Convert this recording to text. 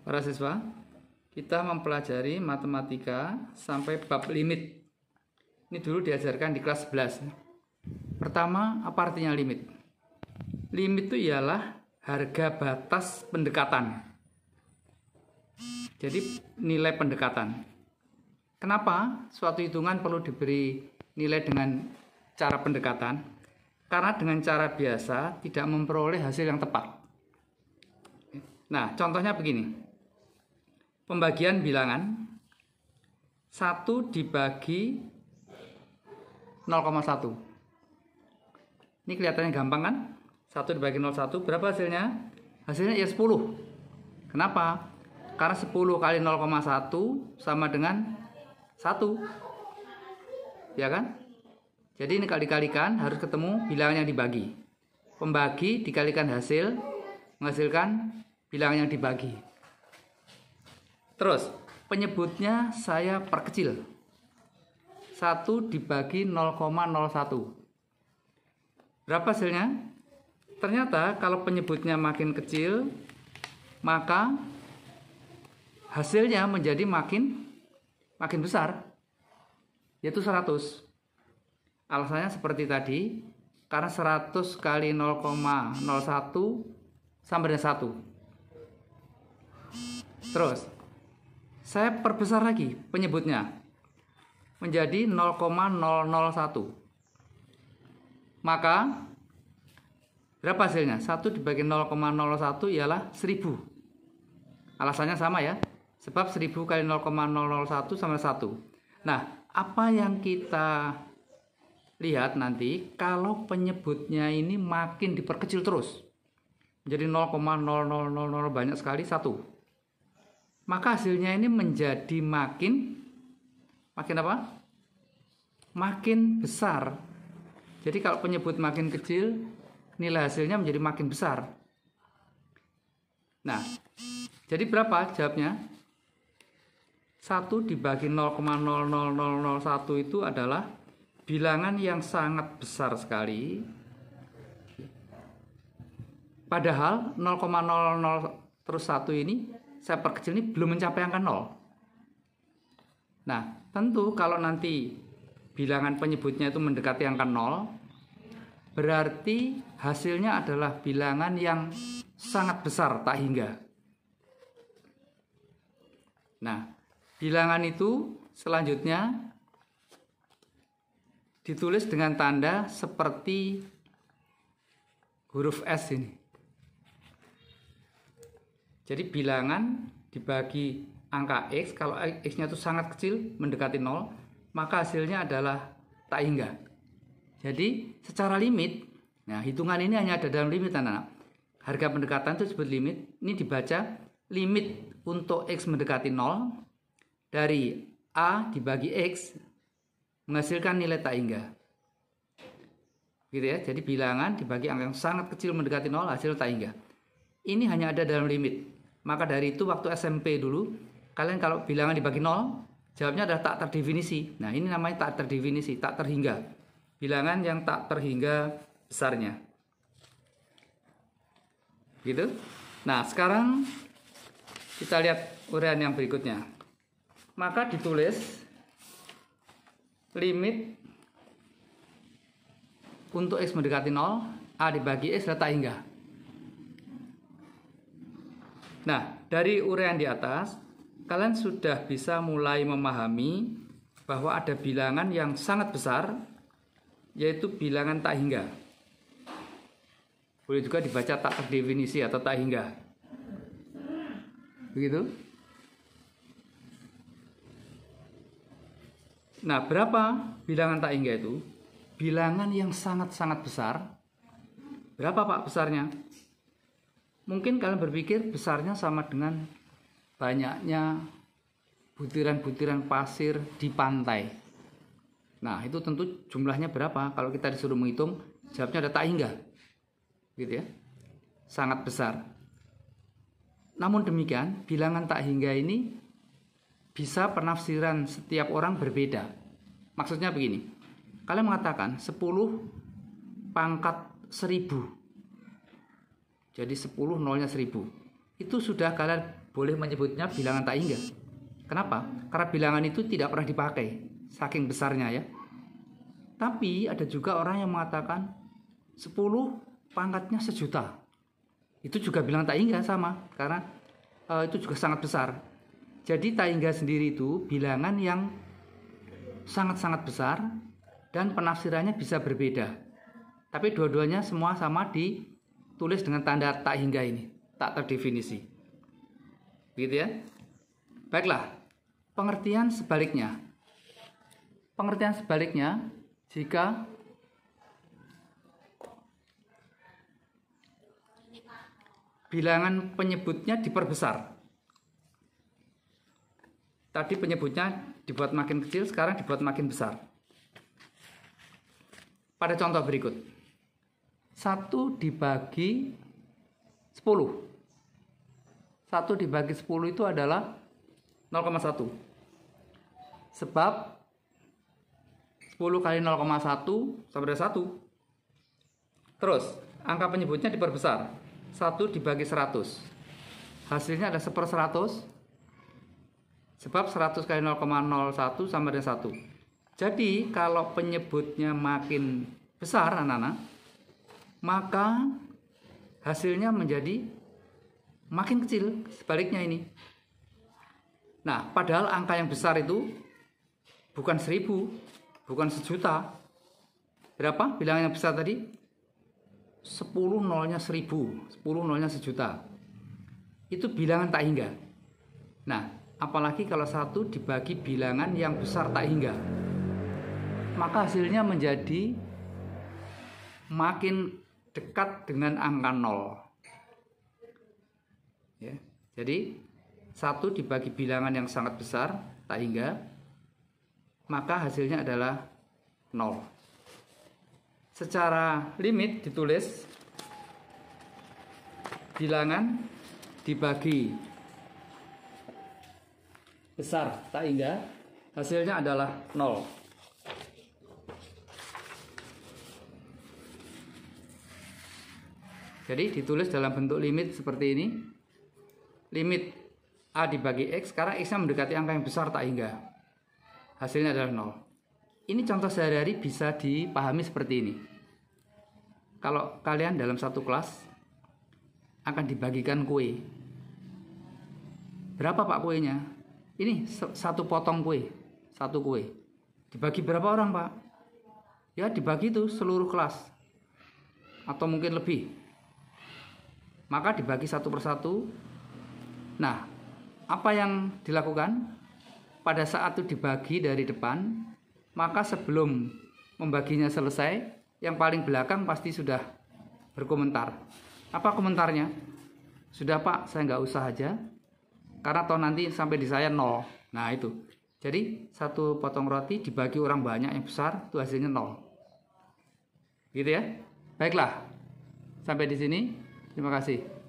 Para siswa, kita mempelajari matematika sampai bab limit. Ini dulu diajarkan di kelas 11. Pertama, apa artinya limit? Limit itu ialah harga batas pendekatan. Jadi nilai pendekatan. Kenapa suatu hitungan perlu diberi nilai dengan cara pendekatan? Karena dengan cara biasa tidak memperoleh hasil yang tepat. Nah, contohnya begini pembagian bilangan 1 dibagi 0,1 ini kelihatannya gampang kan 1 dibagi 0,1 berapa hasilnya? hasilnya ya 10 kenapa? karena 10 kali 0,1 sama dengan 1 ya kan? jadi ini kali dikalikan harus ketemu bilangan yang dibagi pembagi dikalikan hasil menghasilkan bilangan yang dibagi Terus penyebutnya saya perkecil. 1 dibagi 0,01. Berapa hasilnya? Ternyata kalau penyebutnya makin kecil, maka hasilnya menjadi makin makin besar yaitu 100 alasannya seperti tadi karena 100 kali 0,01 sama dengan 1 terus saya perbesar lagi penyebutnya menjadi 0,001. Maka berapa hasilnya? 1 dibagi 0,01 ialah 1000. Alasannya sama ya. Sebab 1000 kali 0,001 sama 1. Nah, apa yang kita lihat nanti kalau penyebutnya ini makin diperkecil terus. Jadi 0,0000 banyak sekali 1 maka hasilnya ini menjadi makin makin apa? Makin besar. Jadi kalau penyebut makin kecil, nilai hasilnya menjadi makin besar. Nah, jadi berapa jawabnya? 1 dibagi 0,00001 itu adalah bilangan yang sangat besar sekali. Padahal 0,00 terus 1 ini saya perkecil ini belum mencapai angka nol. Nah, tentu kalau nanti bilangan penyebutnya itu mendekati angka nol, berarti hasilnya adalah bilangan yang sangat besar tak hingga. Nah, bilangan itu selanjutnya ditulis dengan tanda seperti huruf S ini. Jadi bilangan dibagi angka X, kalau X-nya itu sangat kecil, mendekati nol, maka hasilnya adalah tak hingga. Jadi secara limit, nah hitungan ini hanya ada dalam limit anak-anak. Harga pendekatan itu disebut limit, ini dibaca limit untuk X mendekati nol dari A dibagi X menghasilkan nilai tak hingga gitu ya. Jadi bilangan dibagi angka yang sangat kecil mendekati nol hasil tak hingga. Ini hanya ada dalam limit. Maka dari itu waktu SMP dulu, kalian kalau bilangan dibagi nol, jawabnya adalah tak terdefinisi. Nah ini namanya tak terdefinisi, tak terhingga. Bilangan yang tak terhingga besarnya. Gitu. Nah sekarang kita lihat uraian yang berikutnya. Maka ditulis limit untuk x mendekati 0, a dibagi x adalah tak hingga. Nah, dari uraian di atas, kalian sudah bisa mulai memahami bahwa ada bilangan yang sangat besar, yaitu bilangan tak hingga. Boleh juga dibaca tak terdefinisi atau tak hingga. Begitu? Nah, berapa bilangan tak hingga itu? Bilangan yang sangat-sangat besar. Berapa Pak besarnya? Mungkin kalian berpikir besarnya sama dengan banyaknya butiran-butiran pasir di pantai. Nah, itu tentu jumlahnya berapa? Kalau kita disuruh menghitung, jawabnya ada tak hingga. Gitu ya. Sangat besar. Namun demikian, bilangan tak hingga ini bisa penafsiran setiap orang berbeda. Maksudnya begini. Kalian mengatakan 10 pangkat 1000 jadi 10 nolnya 1000. Itu sudah kalian boleh menyebutnya bilangan tak hingga. Kenapa? Karena bilangan itu tidak pernah dipakai. Saking besarnya ya. Tapi ada juga orang yang mengatakan 10 pangkatnya sejuta. Itu juga bilang tak hingga sama. Karena uh, itu juga sangat besar. Jadi tak hingga sendiri itu bilangan yang sangat-sangat besar dan penafsirannya bisa berbeda. Tapi dua-duanya semua sama di tulis dengan tanda tak hingga ini, tak terdefinisi. Gitu ya. Baiklah, pengertian sebaliknya. Pengertian sebaliknya jika bilangan penyebutnya diperbesar. Tadi penyebutnya dibuat makin kecil, sekarang dibuat makin besar. Pada contoh berikut. 1 dibagi 10. 1 dibagi 10 itu adalah 0,1. Sebab 10 kali 0,1 sama dengan 1. Terus, angka penyebutnya diperbesar. 1 dibagi 100. Hasilnya ada 1 per 100. Sebab 100 kali 0,01 sama dengan 1. Jadi, kalau penyebutnya makin besar, anak-anak, maka hasilnya menjadi makin kecil sebaliknya ini. Nah, padahal angka yang besar itu bukan seribu, bukan sejuta. Berapa bilangan yang besar tadi? 10 nolnya seribu, 10 nolnya sejuta. Itu bilangan tak hingga. Nah, apalagi kalau satu dibagi bilangan yang besar tak hingga. Maka hasilnya menjadi makin dekat dengan angka 0. Ya. Jadi satu dibagi bilangan yang sangat besar tak hingga maka hasilnya adalah 0. Secara limit ditulis bilangan dibagi besar tak hingga hasilnya adalah 0. Jadi ditulis dalam bentuk limit seperti ini. Limit A dibagi X, sekarang X-nya mendekati angka yang besar tak hingga. Hasilnya adalah 0. Ini contoh sehari-hari bisa dipahami seperti ini. Kalau kalian dalam satu kelas, akan dibagikan kue. Berapa pak kuenya? Ini satu potong kue, satu kue. Dibagi berapa orang pak? Ya dibagi itu seluruh kelas atau mungkin lebih maka dibagi satu persatu. Nah, apa yang dilakukan? Pada saat itu dibagi dari depan, maka sebelum membaginya selesai, yang paling belakang pasti sudah berkomentar. Apa komentarnya? Sudah Pak, saya nggak usah aja, karena toh nanti sampai di saya nol. Nah itu. Jadi satu potong roti dibagi orang banyak yang besar, itu hasilnya nol. Gitu ya. Baiklah, sampai di sini Terima kasih.